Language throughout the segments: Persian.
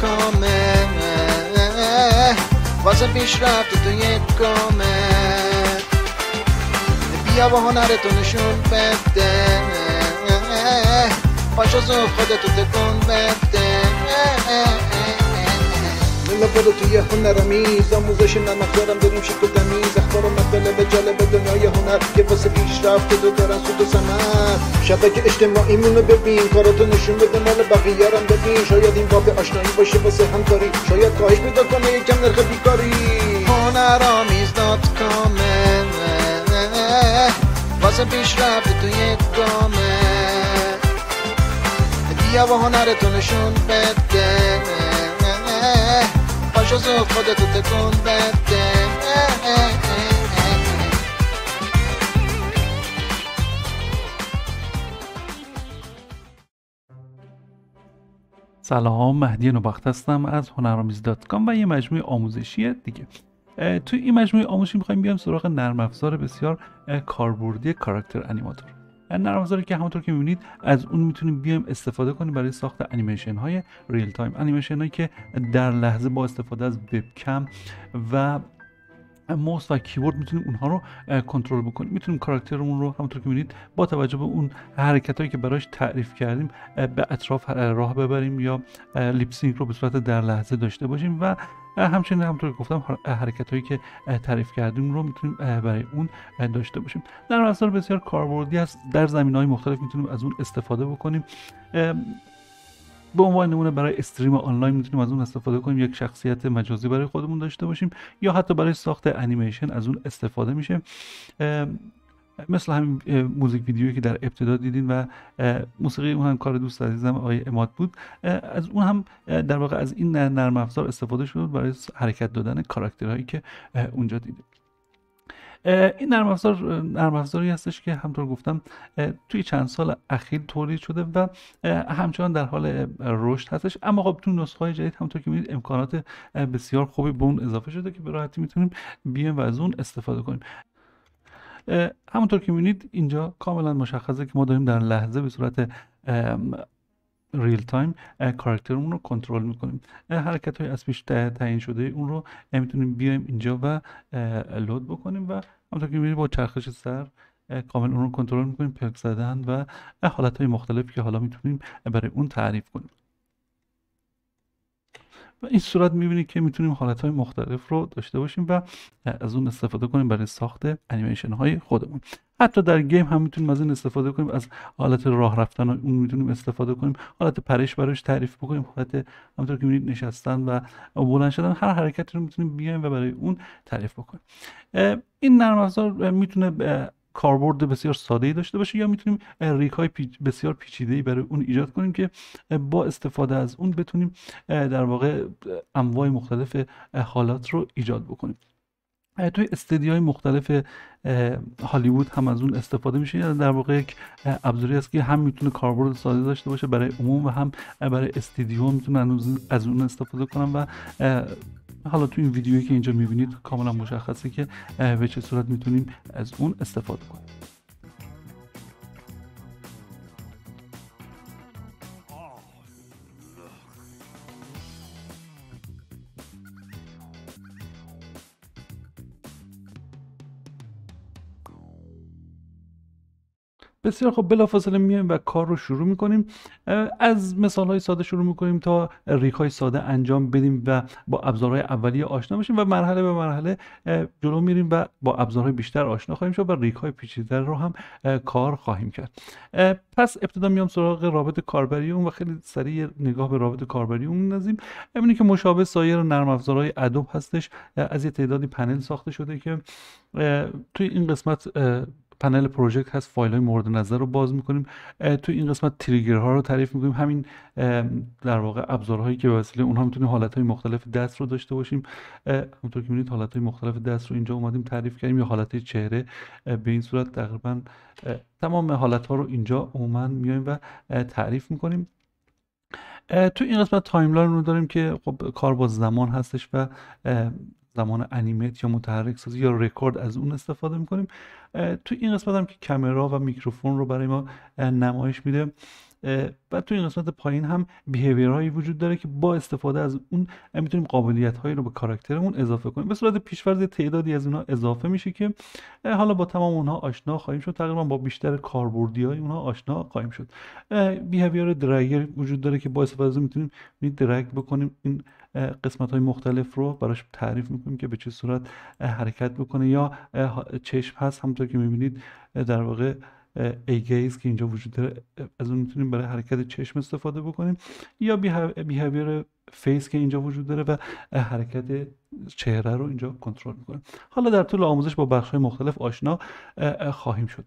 کامه واسه پیشرفت تو یک کامه بیا با هنرتو نشون بده پاشو زوب خودتو تکون بده الا برو توی هنر میز آموزش نمکدارم داریم شکل تمیز اخبار و مطلب جالب دنیای هنر که واسه پیشرفت دو دارن سود و سمت شبکه اجتماعی رو ببین کاراتو نشون بده مال بقیه ببین شاید این باب آشنایی باشه واسه همکاری شاید کاهش بده کنه یکم نرخ بیکاری آمیز دات کامه واسه پیشرفت توی کامه بیا و هنرتو نشون بده جزو خودتو تکون سلام مهدی نوبخت هستم از هنرآمیز دات و یه مجموعه آموزشی دیگه توی این مجموعه آموزشی میخوایم بیام سراغ نرم افزار بسیار کاربردی کاراکتر انیماتور نرم افزاری که همونطور که میبینید از اون میتونیم بیایم استفاده کنیم برای ساخت انیمیشن های ریل تایم انیمیشن هایی که در لحظه با استفاده از کم و موس و کیبورد میتونیم اونها رو کنترل بکنیم میتونیم کاراکترمون رو همونطور که میبینید با توجه به اون حرکت هایی که براش تعریف کردیم به اطراف راه ببریم یا لیپسینگ رو به صورت در لحظه داشته باشیم و همچنین همونطور گفتم حرکت هایی که تعریف کردیم رو میتونیم برای اون داشته باشیم در افزار بسیار کاربردی است در زمین های مختلف میتونیم از اون استفاده بکنیم به عنوان نمونه برای استریم آنلاین میتونیم از اون استفاده کنیم یک شخصیت مجازی برای خودمون داشته باشیم یا حتی برای ساخت انیمیشن از اون استفاده میشه مثل همین موزیک ویدیویی که در ابتدا دیدین و موسیقی اون هم کار دوست عزیزم آقای اماد بود از اون هم در واقع از این نرم افزار استفاده شد برای حرکت دادن کاراکترهایی که اونجا دیدیم این نرم افزار نرم افزاری هستش که همطور گفتم توی چند سال اخیر تولید شده و همچنان در حال رشد هستش اما خب تو نسخه های جدید همونطور که میدید امکانات بسیار خوبی به اون اضافه شده که به راحتی میتونیم بیایم و از اون استفاده کنیم همونطور که میبینید اینجا کاملا مشخصه که ما داریم در لحظه به صورت ریل تایم کاراکترمون رو کنترل میکنیم حرکت های از پیش تعیین شده اون رو میتونیم بیایم اینجا و لود بکنیم و همونطور که میبینید با چرخش سر کامل اون رو کنترل میکنیم پرک زدن و حالت های مختلفی که حالا میتونیم برای اون تعریف کنیم و این صورت میبینید که میتونیم حالت های مختلف رو داشته باشیم و از اون استفاده کنیم برای ساخت انیمیشن های خودمون حتی در گیم هم میتونیم از این استفاده کنیم از حالت راه رفتن اون میتونیم استفاده کنیم حالت پرش براش تعریف بکنیم حالت همونطور که میبینید نشستن و بلند شدن هر حرکتی رو میتونیم بیایم و برای اون تعریف بکنیم این نرم افزار میتونه کاربرد بسیار ساده ای داشته باشه یا میتونیم ریک های پیچ بسیار پیچیده ای برای اون ایجاد کنیم که با استفاده از اون بتونیم در واقع انواع مختلف حالات رو ایجاد بکنیم توی استدی های مختلف هالیوود هم از اون استفاده میشه یا یعنی در واقع یک ابزاری است که هم میتونه کاربرد ساده داشته باشه برای عموم و هم برای استدیو میتونه از اون استفاده کنم و حالا تو این ویدیویی که اینجا میبینید کاملا مشخصه که به چه صورت میتونیم از اون استفاده کنیم بسیار خب بلافاصله میایم و کار رو شروع میکنیم از مثال های ساده شروع میکنیم تا ریک های ساده انجام بدیم و با ابزارهای اولیه آشنا بشیم و مرحله به مرحله جلو میریم و با ابزارهای بیشتر آشنا خواهیم شد و ریک های پیچیده‌تر رو هم کار خواهیم کرد پس ابتدا میام سراغ رابط کاربری اون و خیلی سریع نگاه به رابط کاربری اون میندازیم ببینید که مشابه سایر نرم افزارهای ادوب هستش از یه تعدادی پنل ساخته شده که توی این قسمت پنل پروژکت هست فایل های مورد نظر رو باز میکنیم تو این قسمت ها رو تعریف میکنیم همین در واقع ابزارهایی که به وسیله اونها میتونیم حالت های مختلف دست رو داشته باشیم همونطور که میبینید حالت های مختلف دست رو اینجا اومدیم تعریف کردیم یا حالت چهره به این صورت تقریبا تمام حالت ها رو اینجا اومد میایم و تعریف میکنیم تو این قسمت تایملاین رو داریم که خب کار با زمان هستش و زمان انیمیت یا متحرک سازی یا رکورد از اون استفاده میکنیم تو این قسمت هم که کمرا و میکروفون رو برای ما نمایش میده و تو این قسمت پایین هم هایی وجود داره که با استفاده از اون میتونیم قابلیت هایی رو به کاراکترمون اضافه کنیم به صورت پیشفرض تعدادی از اونا اضافه میشه که حالا با تمام اونها آشنا خواهیم شد تقریبا با بیشتر کاربردی های اونها آشنا خواهیم شد بیهیویر درگر وجود داره که با استفاده از میتونیم درگ بکنیم این قسمت های مختلف رو براش تعریف میکنیم که به چه صورت حرکت بکنه یا چشم هست همونطور که میبینید در واقع گیز که اینجا وجود داره از اون میتونیم برای حرکت چشم استفاده بکنیم یا بیهویر فیس که اینجا وجود داره و حرکت چهره رو اینجا کنترل میکنیم حالا در طول آموزش با بخش های مختلف آشنا خواهیم شد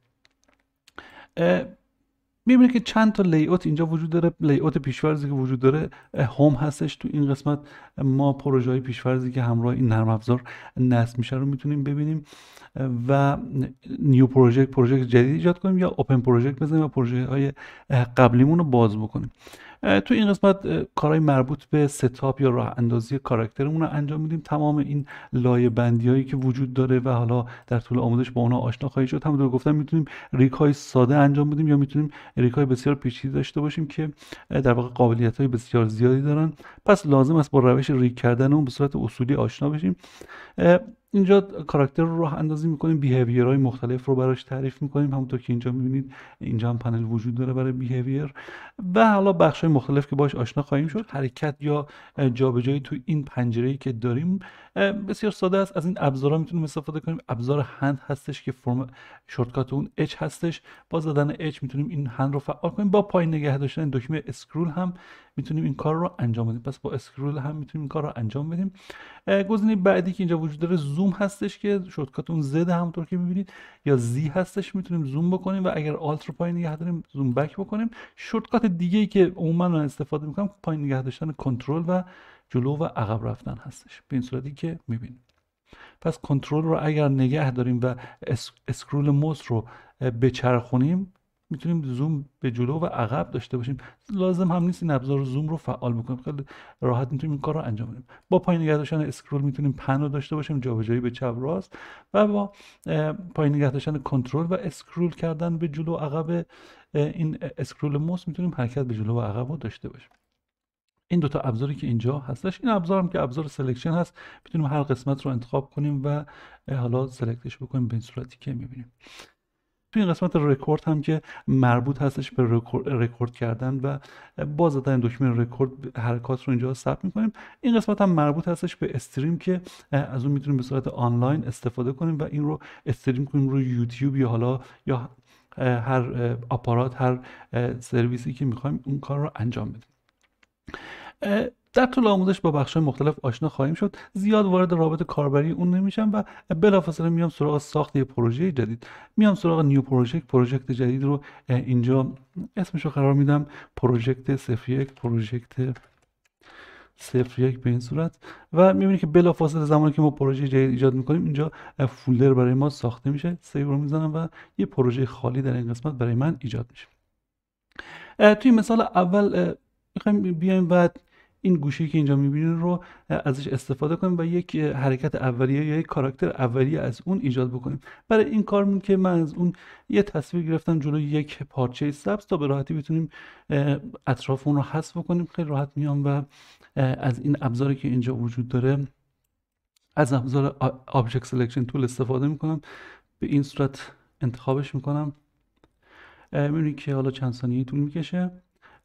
میبینه که چند تا اوت اینجا وجود داره اوت پیشورزی که وجود داره هوم هستش تو این قسمت ما پروژه های پیشورزی که همراه این نرم افزار نصب میشه رو میتونیم ببینیم و نیو پروژه پروژه جدید ایجاد کنیم یا اوپن پروژه بزنیم و پروژه های قبلیمون رو باز بکنیم تو این قسمت کارهای مربوط به ستاپ یا راه اندازی کاراکترمون رو انجام میدیم تمام این لایه بندی هایی که وجود داره و حالا در طول آموزش با اونها آشنا خواهید شد همونطور گفتم میتونیم ریک های ساده انجام بدیم یا میتونیم ریک های بسیار پیچیده داشته باشیم که در واقع قابلیت های بسیار زیادی دارن پس لازم است با روش ریک کردن اون به صورت اصولی آشنا بشیم اینجا کاراکتر رو راه اندازی میکنیم بیهیویر های مختلف رو براش تعریف میکنیم همونطور که اینجا میبینید اینجا هم پنل وجود داره برای بیهیویر و حالا بخش های مختلف که باش آشنا خواهیم شد حرکت یا جابجایی تو این پنجره ای که داریم بسیار ساده است از این ابزارها میتونیم استفاده کنیم ابزار هند هستش که فرم شورتکات اون اچ هستش با زدن اچ میتونیم این هند رو فعال کنیم با پایین نگه داشتن دکمه اسکرول هم میتونیم این کار رو انجام بدیم پس با اسکرول هم میتونیم این کار رو انجام بدیم گزینه بعدی که اینجا وجود داره زوم هستش که شورتکات اون زد همونطور که میبینید یا زی هستش میتونیم زوم بکنیم و اگر آلت رو پایین نگه داریم زوم بک بکنیم شورتکات دیگه ای که عموما من استفاده میکنم پایین نگه داشتن کنترل و جلو و عقب رفتن هستش به این صورتی که میبینید پس کنترل رو اگر نگه داریم و اسکرول موس رو بچرخونیم میتونیم زوم به جلو و عقب داشته باشیم لازم هم نیست این ابزار زوم رو فعال بکنیم خیلی راحت میتونیم این کار رو انجام بدیم با پایین نگه داشتن اسکرول میتونیم پن رو داشته باشیم جابجایی به چپ راست و با پایین نگه داشتن کنترل و اسکرول کردن به جلو عقب این اسکرول موس میتونیم حرکت به جلو و عقب رو داشته باشیم این دوتا ابزاری که اینجا هستش این ابزارم که ابزار سلکشن هست میتونیم هر قسمت رو انتخاب کنیم و حالا سلکتش بکنیم به میبینیم توی این قسمت رکورد هم که مربوط هستش به رکورد, کردن و باز زدن دکمه رکورد حرکات رو اینجا ثبت میکنیم این قسمت هم مربوط هستش به استریم که از اون میتونیم به صورت آنلاین استفاده کنیم و این رو استریم کنیم رو یوتیوب یا حالا یا هر آپارات هر سرویسی که میخوایم اون کار رو انجام بدیم در طول آموزش با بخش مختلف آشنا خواهیم شد زیاد وارد رابط کاربری اون نمیشم و بلافاصله میام سراغ ساخت یه پروژه جدید میام سراغ نیو پروژکت پروژکت جدید رو اینجا اسمش رو قرار میدم پروژکت یک پروژکت صفر یک به این صورت و میبینید که بلافاصله زمانی که ما پروژه جدید ایجاد میکنیم اینجا فولدر برای ما ساخته میشه سیو رو میزنم و یه پروژه خالی در این قسمت برای من ایجاد میشه توی مثال اول بیایم بعد این گوشی که اینجا میبینین رو ازش استفاده کنیم و یک حرکت اولیه یا یک کاراکتر اولیه از اون ایجاد بکنیم برای این کار که من از اون یه تصویر گرفتم جلوی یک پارچه سبز تا به راحتی بتونیم اطراف اون رو حذف بکنیم خیلی راحت میام و از این ابزاری که اینجا وجود داره از ابزار Object Selection Tool استفاده میکنم به این صورت انتخابش میکنم میبینید که حالا چند ثانیه طول میکشه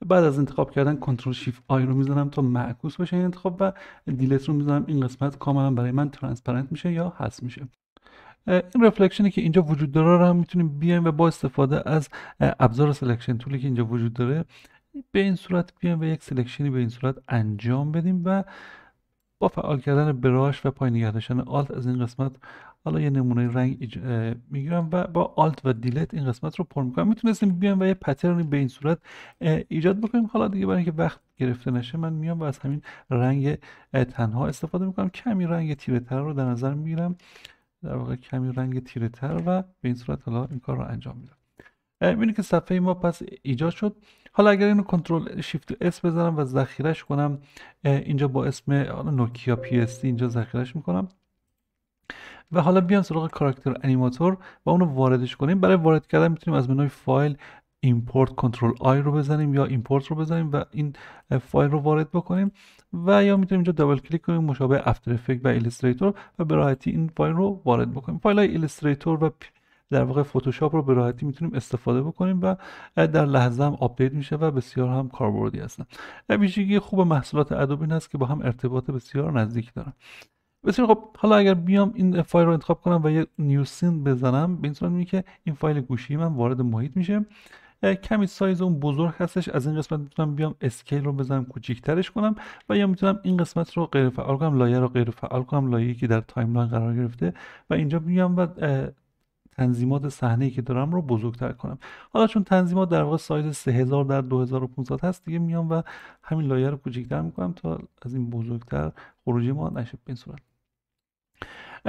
بعد از انتخاب کردن کنترل شیف آی رو میزنم تا معکوس بشه این انتخاب و دیلت رو میزنم این قسمت کاملا برای من ترانسپرنت میشه یا هست میشه این رفلکشنی که اینجا وجود داره رو هم میتونیم بیایم و با استفاده از ابزار سلکشن تولی که اینجا وجود داره به این صورت بیایم و یک سلکشنی به این صورت انجام بدیم و با فعال کردن براش و پایین نگه داشتن آلت از این قسمت حالا یه نمونه رنگ میگیرم و با آلت و دیلت این قسمت رو پر میکنم میتونستیم بیام و یه پترنی به این صورت ایجاد بکنیم حالا دیگه برای اینکه وقت گرفته نشه من میام و از همین رنگ تنها استفاده میکنم کمی رنگ تیره تر رو در نظر میگیرم در واقع کمی رنگ تیره تر و به این صورت حالا این کار رو انجام میدم میبینید که صفحه ما پس ایجاد شد حالا اگر اینو کنترل شیفت اس بزنم و ذخیرش کنم اینجا با اسم نوکیا پی اس اینجا ذخیرش میکنم و حالا بیان سراغ کاراکتر انیماتور و اونو واردش کنیم برای وارد کردن میتونیم از منوی فایل ایمپورت کنترل آی رو بزنیم یا ایمپورت رو بزنیم و این فایل رو وارد بکنیم و یا میتونیم اینجا دابل کلیک کنیم مشابه افتر افکت و ایلستریتور و به راحتی این فایل رو وارد بکنیم فایل های و در واقع فتوشاپ رو به راحتی میتونیم استفاده بکنیم و در لحظه هم آپدیت میشه و بسیار هم کاربردی هستن ویژگی خوب محصولات ادوبین هست که با هم ارتباط بسیار نزدیک دارن بسیار خب حالا اگر بیام این فایل رو انتخاب کنم و یه نیو سین بزنم به این صورت که این فایل گوشی من وارد محیط میشه کمی سایز اون بزرگ هستش از این قسمت میتونم بیام اسکیل رو بزنم کوچیکترش کنم و یا میتونم این قسمت رو غیر فعال کنم لایه رو غیر فعال کنم لایه‌ای که در تایملاین قرار گرفته و اینجا میام و تنظیمات صحنه که دارم رو بزرگتر کنم حالا چون تنظیمات در واقع سایز 3000 در 2500 هست دیگه میام و همین لایه رو کوچیک‌تر میکنم تا از این بزرگتر خروجی ما نشه به این صورت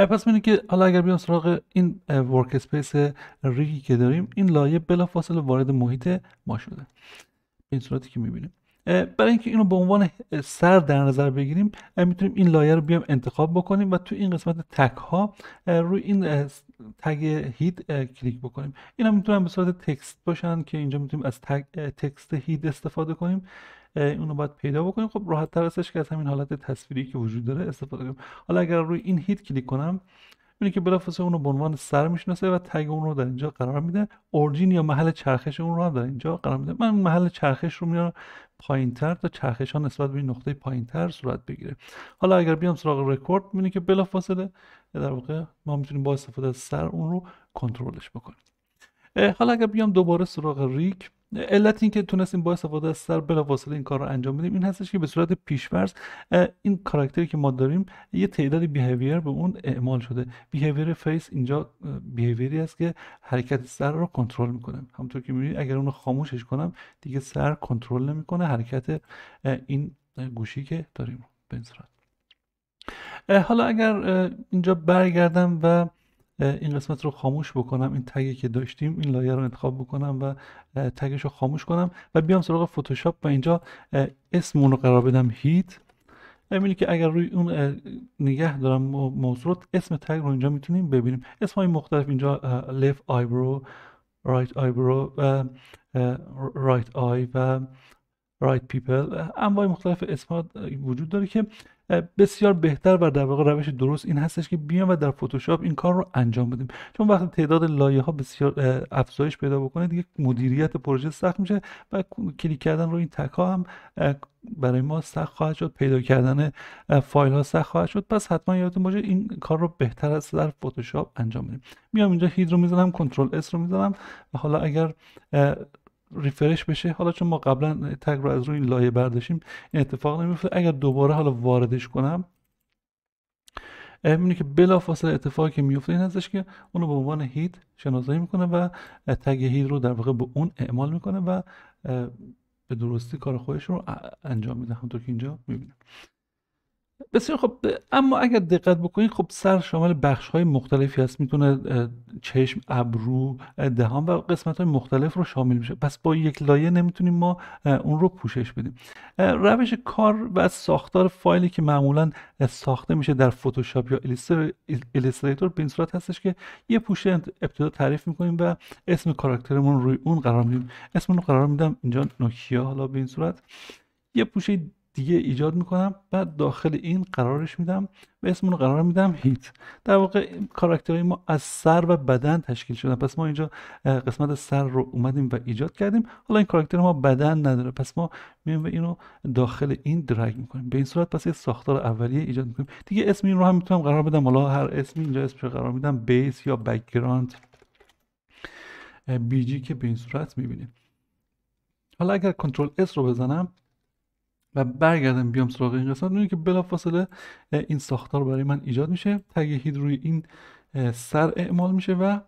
پس میدونی که حالا اگر بیام سراغ این ورک اسپیس ریگی که داریم این لایه بلافاصله وارد محیط ما شده این صورتی که میبینیم برای اینکه اینو به عنوان سر در نظر بگیریم میتونیم این لایه رو بیام انتخاب بکنیم و تو این قسمت تک ها روی این تگ هید کلیک بکنیم اینا میتونن به صورت تکست باشن که اینجا میتونیم از تگ تکست هید استفاده کنیم اونو باید پیدا بکنیم خب راحت تر هستش که از همین حالت تصویری که وجود داره استفاده کنیم حالا اگر روی این هیت کلیک کنم میبینی که بلافاصله اونو به عنوان سر میشناسه و تگ اون رو در اینجا قرار میده اورجین یا محل چرخش اون رو هم در اینجا قرار میده من محل چرخش رو میارم تر تا چرخش ها نسبت به این نقطه تر صورت بگیره حالا اگر بیام سراغ رکورد میبینی که بلافاصله در واقع ما میتونیم با استفاده از سر اون رو کنترلش بکنیم حالا اگر بیام دوباره سراغ ریک علت این که تونستیم با استفاده از سر بلافاصله این کار رو انجام بدیم این هستش که به صورت پیشورز این کاراکتری که ما داریم یه تعداد بیهیویر به اون اعمال شده بیهیویر فیس اینجا بیهیویری است که حرکت سر رو کنترل میکنه همونطور که میبینید اگر اون رو خاموشش کنم دیگه سر کنترل نمیکنه حرکت این گوشی که داریم به حالا اگر اینجا برگردم و این قسمت رو خاموش بکنم این تگی که داشتیم این لایه رو انتخاب بکنم و تگش رو خاموش کنم و بیام سراغ فتوشاپ و اینجا اسم اون رو قرار بدم هیت امینی که اگر روی اون نگه دارم موضوع اسم تگ رو اینجا میتونیم ببینیم اسم های مختلف اینجا left eyebrow right eyebrow و right eye و right people انواع مختلف اسمات وجود داره که بسیار بهتر و در واقع روش درست این هستش که بیام و در فتوشاپ این کار رو انجام بدیم چون وقتی تعداد لایه ها بسیار افزایش پیدا بکنه دیگه مدیریت پروژه سخت میشه و کلیک کردن روی این تکا هم برای ما سخت خواهد شد پیدا کردن فایل ها سخت خواهد شد پس حتما یادتون باشه این کار رو بهتر از در فتوشاپ انجام بدیم میام اینجا هید رو میزنم کنترل اس رو میزنم و حالا اگر ریفرش بشه حالا چون ما قبلا تگ رو از روی این لایه برداشتیم این اتفاق نمیفته اگر دوباره حالا واردش کنم میبینی که بلافاصله اتفاقی که میفته این هستش که اونو به عنوان هیت شناسایی میکنه و تگ هیت رو در واقع به اون اعمال میکنه و به درستی کار خودش رو انجام میده همونطور که اینجا میبینیم بسیار خب اما اگر دقت بکنید خب سر شامل بخش های مختلفی هست میتونه چشم ابرو دهان و قسمت های مختلف رو شامل میشه پس با یک لایه نمیتونیم ما اون رو پوشش بدیم روش کار و ساختار فایلی که معمولا ساخته میشه در فتوشاپ یا الستریتور به این صورت هستش که یه پوشه ابتدا تعریف میکنیم و اسم کاراکترمون روی اون قرار میدیم اسم رو قرار میدم اینجا نوکیا حالا به این صورت یه پوشه دیگه ایجاد میکنم بعد داخل این قرارش میدم و اسم رو قرار میدم هیت در واقع کاراکترهای ما از سر و بدن تشکیل شده پس ما اینجا قسمت سر رو اومدیم و ایجاد کردیم حالا این کاراکتر ما بدن نداره پس ما میایم و اینو داخل این درگ میکنیم به این صورت پس یه ساختار اولیه ایجاد میکنیم دیگه اسم این رو هم میتونم قرار بدم حالا هر اسمی اینجا اسمش قرار میدم بیس یا بکگراند جی که به این صورت میبینیم حالا اگر کنترل S رو بزنم و برگردم بیام سراغ این قسمت اونی که بلافاصله این ساختار برای من ایجاد میشه تگ هید روی این سر اعمال میشه و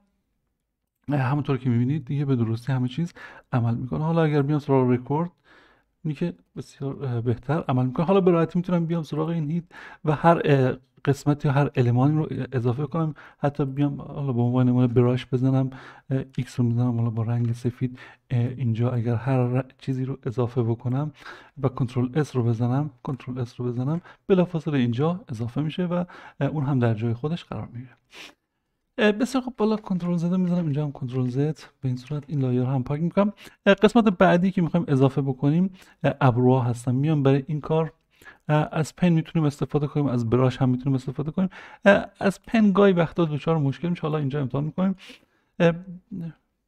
همونطور که میبینید دیگه به درستی همه چیز عمل میکنه حالا اگر بیام سراغ رکورد اینی که بسیار بهتر عمل میکنه حالا به راحتی میتونم بیام سراغ این هید و هر قسمت یا هر المانی رو اضافه کنم حتی بیام حالا به عنوان نمونه براش بزنم ایکس رو میزنم حالا با رنگ سفید اینجا اگر هر چیزی رو اضافه بکنم و کنترل اس رو بزنم کنترل اس رو بزنم بلافاصله اینجا اضافه میشه و اون هم در جای خودش قرار میگیره بسیار خب بالا کنترل زد میزنم اینجا هم کنترل زد به این صورت این رو هم پاک میکنم قسمت بعدی که میخوایم اضافه بکنیم ابروها هستم میام برای این کار از پن میتونیم استفاده کنیم از براش هم میتونیم استفاده کنیم از پن گای وقتا دچار مشکل میشه حالا اینجا امتحان میکنیم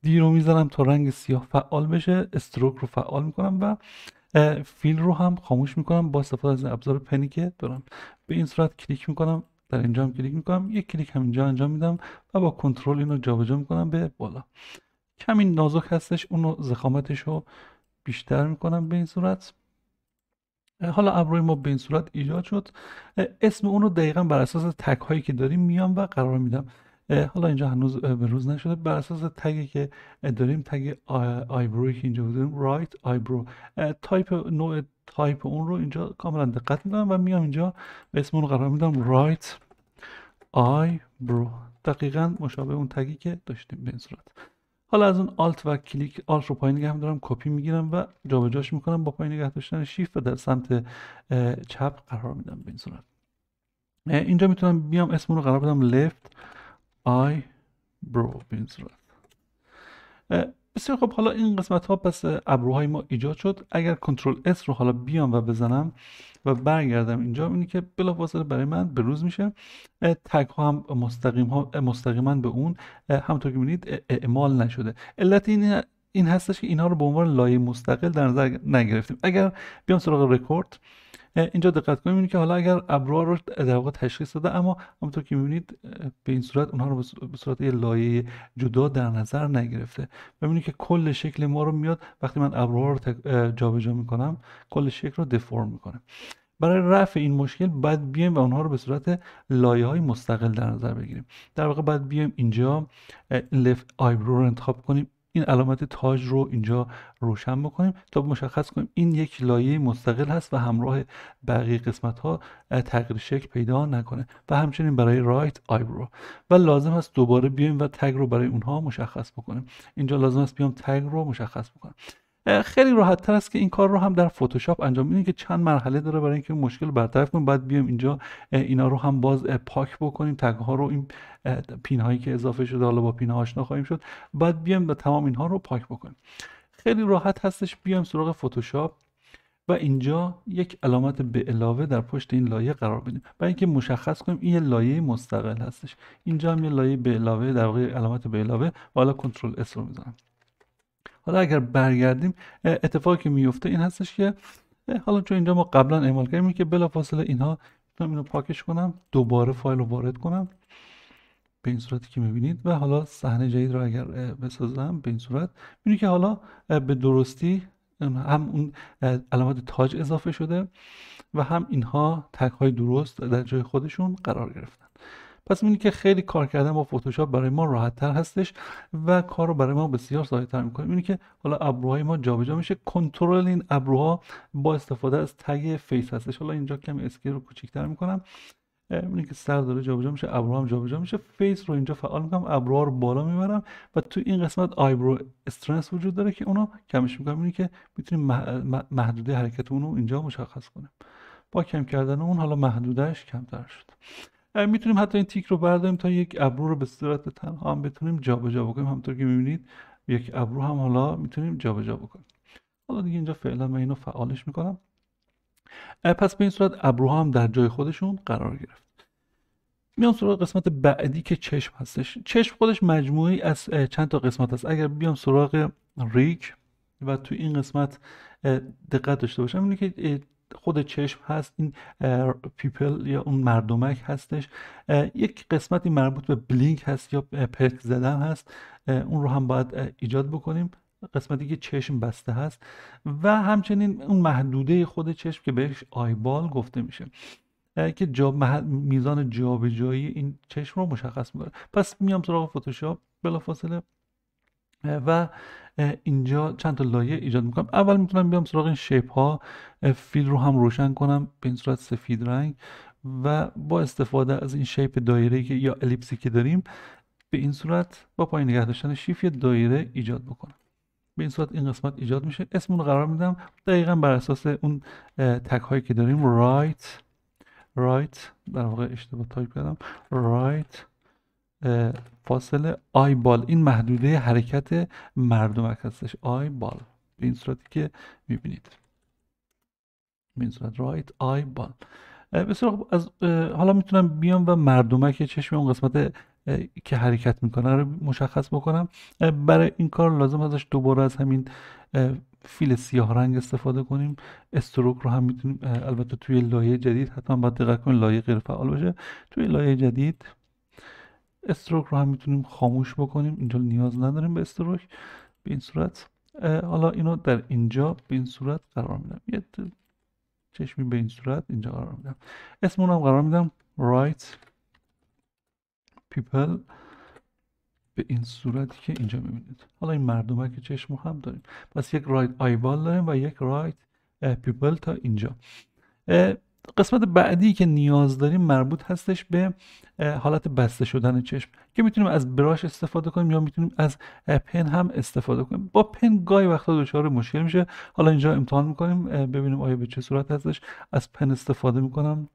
دی رو میزنم تا رنگ سیاه فعال بشه استروک رو فعال میکنم و فیل رو هم خاموش میکنم با استفاده از ابزار پنی که دارم به این صورت کلیک میکنم در اینجا هم کلیک میکنم یک کلیک هم اینجا انجام میدم و با کنترل اینو جابجا میکنم به بالا کمی نازک هستش اونو زخامتش رو بیشتر میکنم به این صورت حالا ابروی ما به این صورت ایجاد شد اسم اون رو دقیقا بر اساس تک هایی که داریم میام و قرار میدم حالا اینجا هنوز به روز نشده بر اساس تگی که داریم تگ بروی که اینجا بودیم رایت آیبرو تایپ نوع تایپ اون رو اینجا کاملا دقت میکنم و میام اینجا اسم اون قرار میدم رایت برو دقیقا مشابه اون تگی که داشتیم به این صورت حالا از اون آلت و کلیک آلت رو پایین نگه میدارم کپی میگیرم و جابجاش میکنم با پایین نگه داشتن شیفت و در سمت چپ قرار میدم به این صورت اینجا میتونم بیام اسم رو قرار بدم left Eye bro به این صورت بسیار خب حالا این قسمت ها پس ابروهای ما ایجاد شد اگر کنترل S رو حالا بیام و بزنم و برگردم اینجا اینی که بلافاصله برای من به روز میشه تگ ها هم مستقیم مستقیما به اون همطور که میبینید اعمال نشده علت این این هستش که اینها رو به عنوان لایه مستقل در نظر نگرفتیم اگر بیام سراغ رکورد اینجا دقت کنیم اینه که حالا اگر ابرار رو در واقع تشخیص داده اما همونطور که میبینید به این صورت اونها رو به صورت یه لایه جدا در نظر نگرفته ببینید که کل شکل ما رو میاد وقتی من ابرار رو جابجا میکنم کل شکل رو دفرم میکنه برای رفع این مشکل بعد بیایم و اونها رو به صورت لایه های مستقل در نظر بگیریم در واقع بعد بیایم اینجا لفت آیبرو رو انتخاب کنیم این علامت تاج رو اینجا روشن بکنیم تا مشخص کنیم این یک لایه مستقل هست و همراه بقیه قسمت ها تغییر شکل پیدا نکنه و همچنین برای رایت آیبرو و لازم است دوباره بیایم و تگ رو برای اونها مشخص بکنیم اینجا لازم است بیام تگ رو مشخص بکنم خیلی راحت تر است که این کار رو هم در فتوشاپ انجام بدین که چند مرحله داره برای اینکه مشکل برطرف کنیم بعد بیام اینجا اینا رو هم باز پاک بکنیم تگ ها رو این پین هایی که اضافه شده حالا با پین ها آشنا خواهیم شد بعد بیام به تمام اینها رو پاک بکنیم خیلی راحت هستش بیام سراغ فتوشاپ و اینجا یک علامت به علاوه در پشت این لایه قرار بدیم برای اینکه مشخص کنیم این لایه مستقل هستش اینجا هم یه لایه به علاوه در واقع علامت به علاوه و حالا کنترل اس رو میزنم حالا اگر برگردیم اتفاقی که میفته این هستش که حالا چون اینجا ما قبلا اعمال کردیم که بلافاصله اینها میتونم اینو پاکش کنم دوباره فایل رو وارد کنم به این صورتی که میبینید و حالا صحنه جدید رو اگر بسازم به این صورت میبینید که حالا به درستی هم اون علامت تاج اضافه شده و هم اینها تک های درست در جای خودشون قرار گرفتن پس میبینید که خیلی کار کردن با فتوشاپ برای ما راحت تر هستش و کار رو برای ما بسیار ساده تر میکنه میبینید که حالا ابروهای ما جابجا میشه کنترل این ابروها با استفاده از تگ فیس هستش حالا اینجا کمی اسکیل رو کوچیک میکنم میبینید که سر داره جابجا میشه ابرو هم جابجا میشه فیس رو اینجا فعال میکنم ابروها رو بالا میبرم و تو این قسمت آیبرو استرنس وجود داره که اونو کمش میکنم میبینید که میتونیم محدوده حرکت اونو اینجا مشخص کنیم با کم کردن اون حالا محدودش کمتر شد میتونیم حتی این تیک رو برداریم تا یک ابرو رو به صورت تنها هم بتونیم جابجا بکنیم همطور که میبینید یک ابرو هم حالا میتونیم جابجا بکنیم حالا دیگه اینجا فعلا من اینو فعالش میکنم پس به این صورت ابرو هم در جای خودشون قرار گرفت میام سراغ قسمت بعدی که چشم هستش چشم خودش مجموعی از چند تا قسمت هست اگر بیام سراغ ریک و تو این قسمت دقت داشته باشم اینه که خود چشم هست این پیپل یا اون مردمک هستش یک قسمتی مربوط به بلینک هست یا پرک زدن هست اون رو هم باید ایجاد بکنیم قسمتی که چشم بسته هست و همچنین اون محدوده خود چشم که بهش آیبال گفته میشه که جا میزان جابجایی این چشم رو مشخص میکنه پس میام سراغ فتوشاپ بلافاصله و اینجا چند تا لایه ایجاد میکنم اول میتونم بیام سراغ این شیپ ها فیل رو هم روشن کنم به این صورت سفید رنگ و با استفاده از این شیپ دایره یا الیپسی که داریم به این صورت با پایین نگه داشتن شیف یه دایره ایجاد بکنم به این صورت این قسمت ایجاد میشه اسم رو قرار میدم دقیقا بر اساس اون تک هایی که داریم رایت رایت در واقع اشتباه تایپ کردم رایت فاصله آی بال این محدوده حرکت مردمک هستش آی بال به این صورتی که میبینید به این صورت رایت آی بال بسیار از حالا میتونم بیام و مردمک چشم اون قسمت که حرکت میکنه رو مشخص بکنم برای این کار لازم ازش دوباره از همین فیل سیاه رنگ استفاده کنیم استروک رو هم میتونیم البته توی لایه جدید حتما باید دقت کنیم لایه غیر فعال باشه توی لایه جدید استروک رو هم میتونیم خاموش بکنیم اینجا نیاز نداریم به استروک به این صورت حالا اینو در اینجا به این صورت قرار میدم یه چشمی به این صورت اینجا قرار میدم اسم هم قرار میدم right people به این صورتی که اینجا میبینید حالا این که چشم هم داریم پس یک رایت right آیبال داریم و یک رایت right people تا اینجا قسمت بعدی که نیاز داریم مربوط هستش به حالت بسته شدن چشم که میتونیم از براش استفاده کنیم یا میتونیم از پن هم استفاده کنیم با پن گاهی وقتا دچار مشکل میشه حالا اینجا امتحان میکنیم ببینیم آیا به چه صورت هستش از پن استفاده میکنم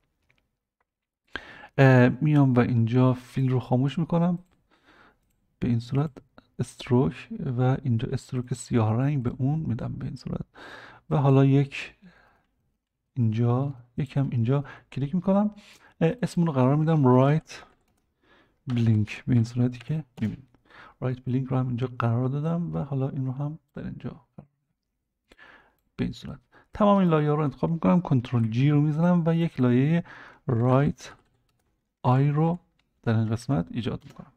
میام و اینجا فیلم رو خاموش میکنم به این صورت استروک و اینجا استروک سیاه رنگ به اون میدم به این صورت و حالا یک اینجا یکم اینجا کلیک میکنم اسمون رو قرار میدم رایت بلینک به این صورتی که میبینید رایت بلینک رو هم اینجا قرار دادم و حالا این رو هم در اینجا به این صورت تمام این لایه رو انتخاب میکنم کنترل جی رو میزنم و یک لایه رایت آی رو در این قسمت ایجاد میکنم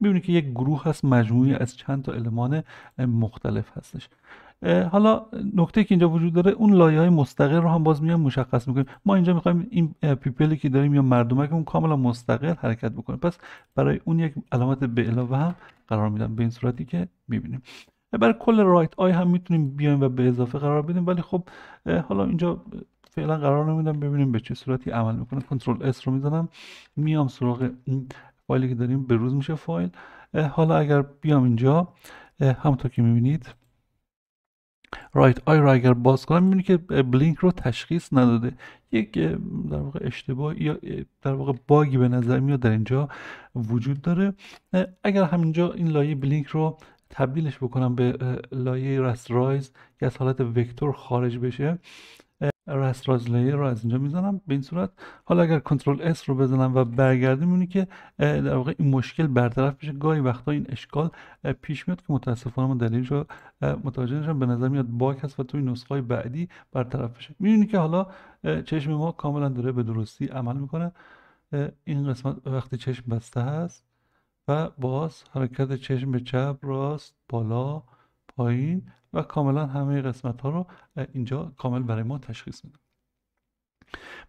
میبینید که یک گروه هست مجموعی از چند تا المان مختلف هستش حالا نکته که اینجا وجود داره اون لایه های مستقل رو هم باز میام مشخص میکنیم ما اینجا میخوایم این پیپلی که داریم یا اون کاملا مستقل حرکت بکنه پس برای اون یک علامت به علاوه هم قرار میدم به این صورتی که میبینیم برای کل رایت آی هم میتونیم بیایم و به اضافه قرار بدیم ولی خب حالا اینجا فعلا قرار نمیدم ببینیم به چه صورتی عمل میکنه کنترل اس رو میزنم میام سراغ این فایلی که داریم به روز میشه فایل حالا اگر بیام اینجا همونطور که میبینید رایت آی را اگر باز کنم میبینی که بلینک رو تشخیص نداده یک در واقع اشتباه یا در واقع باگی به نظر میاد در اینجا وجود داره اگر همینجا این لایه بلینک رو تبدیلش بکنم به لایه رست رایز که از حالت وکتور خارج بشه رست لیر رو از اینجا میزنم به این صورت حالا اگر کنترل اس رو بزنم و برگردیم اونی که در واقع این مشکل برطرف میشه گاهی وقتا این اشکال پیش میاد که متاسفانه ما دلیلش رو متوجه نشم به نظر میاد باگ هست و توی نسخه های بعدی برطرف بشه میبینی که حالا چشم ما کاملا داره به درستی عمل میکنه این قسمت وقتی چشم بسته هست و باز حرکت چشم به چپ راست بالا پایین و کاملا همه قسمت ها رو اینجا کامل برای ما تشخیص میدم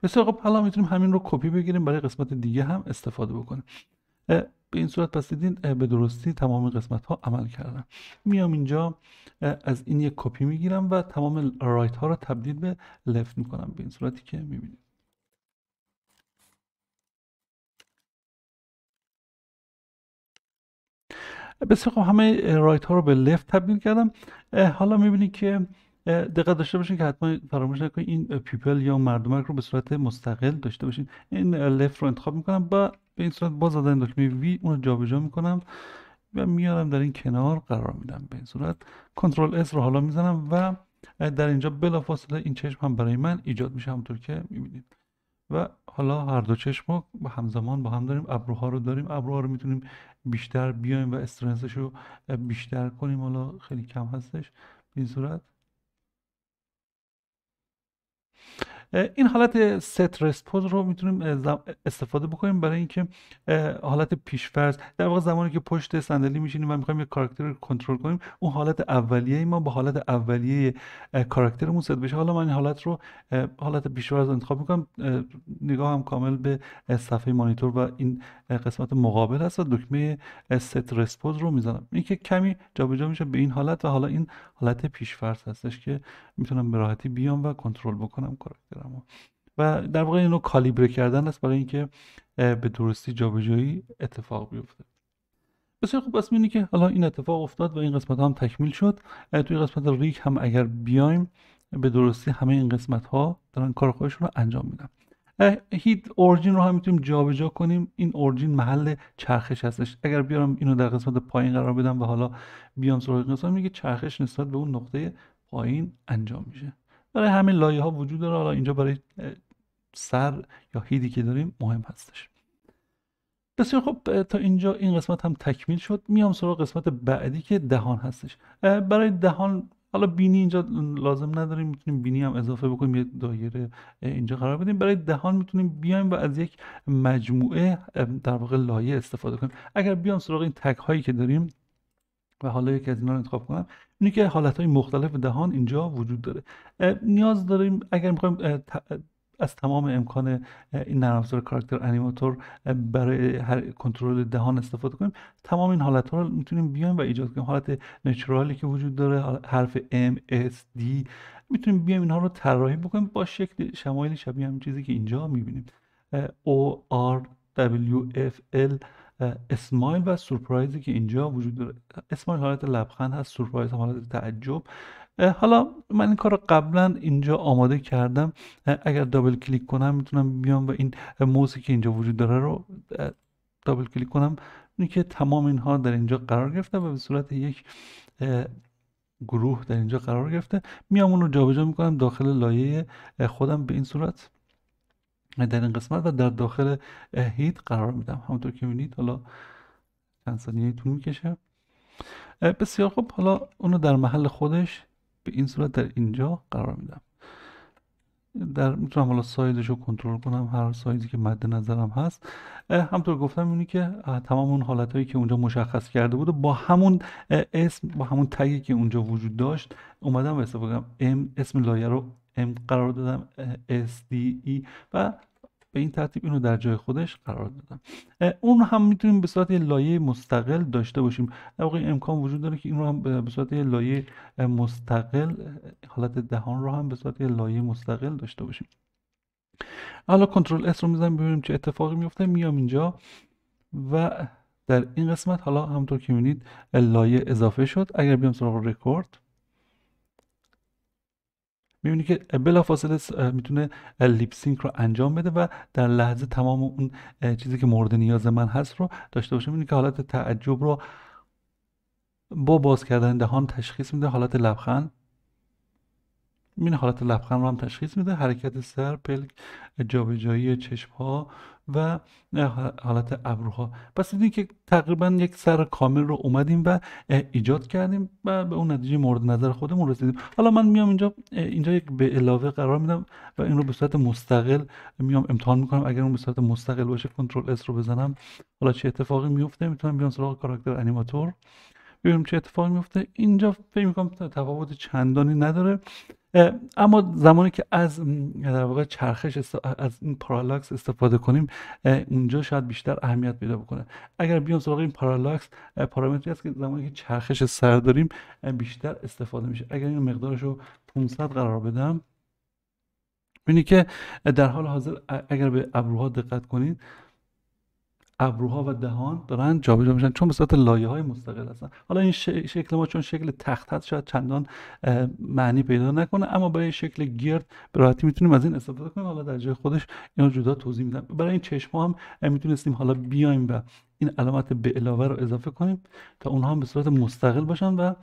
به سراغ حالا میتونیم همین رو کپی بگیریم برای قسمت دیگه هم استفاده بکنیم به این صورت پس دیدین به درستی تمام قسمت ها عمل کردن میام اینجا از این یک کپی میگیرم و تمام رایت ها رو تبدیل به لفت میکنم به این صورتی که میبینید بسیار خب همه رایت ها رو به لفت تبدیل کردم حالا میبینید که دقت داشته باشین که حتما فراموش نکنید این پیپل یا مردمک رو به صورت مستقل داشته باشین این لفت رو انتخاب میکنم و به این صورت باز دادن دکمه وی اون رو جابجا میکنم و میارم در این کنار قرار میدم به این صورت کنترل اس رو حالا میزنم و در اینجا بلافاصله این چشم هم برای من ایجاد میشه همونطور که میبینید و حالا هر دو چشم به همزمان با هم داریم ابروها رو داریم ابروها رو میتونیم بیشتر بیایم و استرنسش رو بیشتر کنیم حالا خیلی کم هستش به این صورت این حالت ست رسپوز رو میتونیم استفاده بکنیم برای اینکه حالت پیشفرض در واقع زمانی که پشت صندلی میشینیم و میخوایم یک کاراکتر رو کنترل کنیم اون حالت اولیه ما با حالت اولیه کاراکترمون ست بشه حالا من این حالت رو حالت پیشفرض انتخاب میکنم نگاه هم کامل به صفحه مانیتور و این قسمت مقابل هست و دکمه ست رسپوز رو میزنم اینکه کمی جابجا میشه به این حالت و حالا این حالت فرض هستش که میتونم به راحتی بیام و کنترل بکنم کاراکترمو و در واقع اینو کالیبره کردن است برای اینکه به درستی جابجایی اتفاق بیفته بسیار خوب پس که حالا این اتفاق افتاد و این قسمت هم تکمیل شد توی قسمت ریک هم اگر بیایم به درستی همه این قسمت ها دارن کار خودشون رو انجام میدن هیت اورجین رو هم میتونیم جابجا کنیم این اورجین محل چرخش هستش اگر بیارم اینو در قسمت پایین قرار بدم و حالا بیام سراغ قسمت میگه چرخش نسبت به اون نقطه پایین انجام میشه برای همین لایه ها وجود داره حالا اینجا برای سر یا هیدی که داریم مهم هستش بسیار خب تا اینجا این قسمت هم تکمیل شد میام سراغ قسمت بعدی که دهان هستش برای دهان حالا بینی اینجا لازم نداریم میتونیم بینی هم اضافه بکنیم یه دایره اینجا قرار بدیم برای دهان میتونیم بیایم و از یک مجموعه در واقع لایه استفاده کنیم اگر بیام سراغ این تک هایی که داریم و حالا یکی از اینا رو انتخاب کنم اینه که حالت های مختلف دهان اینجا وجود داره نیاز داریم اگر میخوایم از تمام امکان این نرم افزار کاراکتر انیماتور برای هر کنترل دهان استفاده کنیم تمام این حالت ها رو میتونیم بیایم و ایجاد کنیم حالت نچرالی که وجود داره حرف M S D میتونیم بیایم اینها رو طراحی بکنیم با شکل شمایل شبیه همین چیزی که اینجا میبینیم O R W F L اسمایل و سورپرایزی که اینجا وجود داره اسمایل حالت لبخند هست سورپرایز حالت تعجب حالا من این کار رو قبلا اینجا آماده کردم اگر دابل کلیک کنم میتونم بیام و این موسی که اینجا وجود داره رو دابل کلیک کنم این که تمام اینها در اینجا قرار گرفته و به صورت یک گروه در اینجا قرار گرفته میام اون رو جابجا میکنم داخل لایه خودم به این صورت در این قسمت و در داخل هیت قرار میدم همونطور که میبینید حالا چند ثانیه طول میکشه بسیار خوب حالا اونو در محل خودش به این صورت در اینجا قرار میدم در میتونم حالا سایزش رو کنترل کنم هر سایزی که مد نظرم هست همطور گفتم اینی که تمام اون حالت هایی که اونجا مشخص کرده بود با همون اسم با همون تگی که اونجا وجود داشت اومدم و استفاده کردم اسم لایه رو ام قرار دادم ای e و به این ترتیب اینو در جای خودش قرار دادم اون هم میتونیم به صورت یه لایه مستقل داشته باشیم در واقع امکان وجود داره که این رو هم به صورت یه لایه مستقل حالت دهان رو هم به صورت یه لایه مستقل داشته باشیم حالا کنترل اس رو میزنیم ببینیم چه اتفاقی میفته میام اینجا و در این قسمت حالا همونطور که میبینید لایه اضافه شد اگر بیام سراغ رکورد میبینی که فاصله میتونه لیپسینک رو انجام بده و در لحظه تمام اون چیزی که مورد نیاز من هست رو داشته باشه میبینی که حالت تعجب رو با باز کردن دهان تشخیص میده حالت لبخند میبینی حالت لبخند رو هم تشخیص میده حرکت سر پلک جابجایی چشم ها و حالت ابروها پس دیدین که تقریبا یک سر کامل رو اومدیم و ایجاد کردیم و به اون نتیجه مورد نظر خودمون رسیدیم حالا من میام اینجا اینجا یک به علاوه قرار میدم و این رو به صورت مستقل میام امتحان میکنم اگر اون به صورت مستقل باشه کنترل اس رو بزنم حالا چه اتفاقی میفته میتونم بیام سراغ کاراکتر انیماتور ببینیم چه اتفاقی میفته اینجا فکر میکنم تفاوت چندانی نداره اما زمانی که از در واقع چرخش از این پارالاکس استفاده کنیم اونجا شاید بیشتر اهمیت پیدا بکنه اگر بیام سراغ این پارالاکس پارامتری است که زمانی که چرخش سر داریم بیشتر استفاده میشه اگر این مقدارش رو 500 قرار بدم ببینید که در حال حاضر اگر به ابروها دقت کنید ابروها و دهان دارن جابجا میشن چون به صورت لایه های مستقل هستن حالا این شکل ما چون شکل تخت هست شاید چندان معنی پیدا نکنه اما برای شکل گرد به راحتی میتونیم از این استفاده کنیم حالا در جای خودش اینو جدا توضیح میدم برای این چشم هم میتونستیم حالا بیایم و این علامت به علاوه رو اضافه کنیم تا اونها هم به صورت مستقل باشن و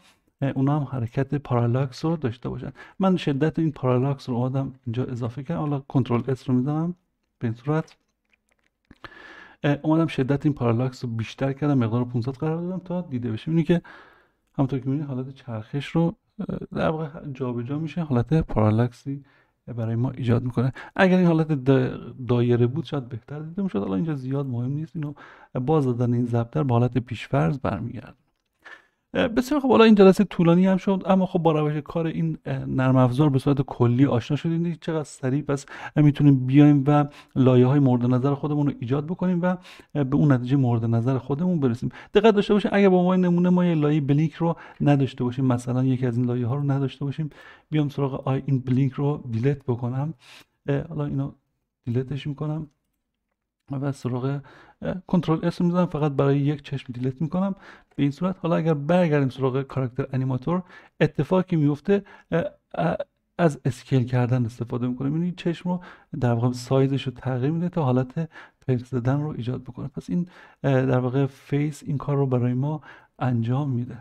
اونا هم حرکت پارالاکس رو داشته باشن من شدت این پارالاکس رو آدم اینجا اضافه کردم حالا کنترل اس رو میزنم به این صورت اومدم شدت این پارالاکس رو بیشتر کردم مقدار 500 قرار دادم تا دیده بشه اینی که همونطور که میبینید حالت چرخش رو در واقع جابجا میشه حالت پارالاکسی برای ما ایجاد میکنه اگر این حالت دایره بود شاید بهتر دیده میشد حالا اینجا زیاد مهم نیست اینو باز دادن این زبطر به حالت پیشفرض برمیگرده بسیار خب حالا این جلسه طولانی هم شد اما خب با روش کار این نرم افزار به صورت کلی آشنا شدیم چقدر سریع پس میتونیم بیایم و لایه های مورد نظر خودمون رو ایجاد بکنیم و به اون نتیجه مورد نظر خودمون برسیم دقت داشته باشیم اگر با ما نمونه ما یه لایه بلینک رو نداشته باشیم مثلا یکی از این لایه ها رو نداشته باشیم بیام سراغ آی این بلینک رو دیلت بکنم حالا اینو دیلتش میکنم و سراغ کنترل اس میزنم فقط برای یک چشم دیلیت میکنم به این صورت حالا اگر برگردیم سراغ کاراکتر انیماتور اتفاقی میفته از اسکیل کردن استفاده میکنه یعنی چشم رو در واقع سایزش رو تغییر میده تا حالت پرس زدن رو ایجاد بکنه پس این در واقع فیس این کار رو برای ما انجام میده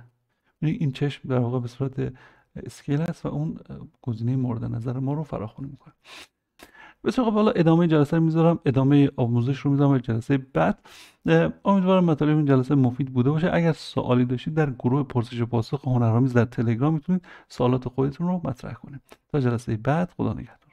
یعنی این چشم در واقع به صورت اسکیل است و اون گزینه مورد نظر ما رو فراخونه میکنه بسیار خب حالا ادامه جلسه میذارم ادامه آموزش رو میذارم جلسه بعد امیدوارم مطالب این جلسه مفید بوده باشه اگر سوالی داشتید در گروه پرسش و پاسخ هنرآمیز در تلگرام میتونید سوالات خودتون رو مطرح کنید تا جلسه بعد خدا نگهدار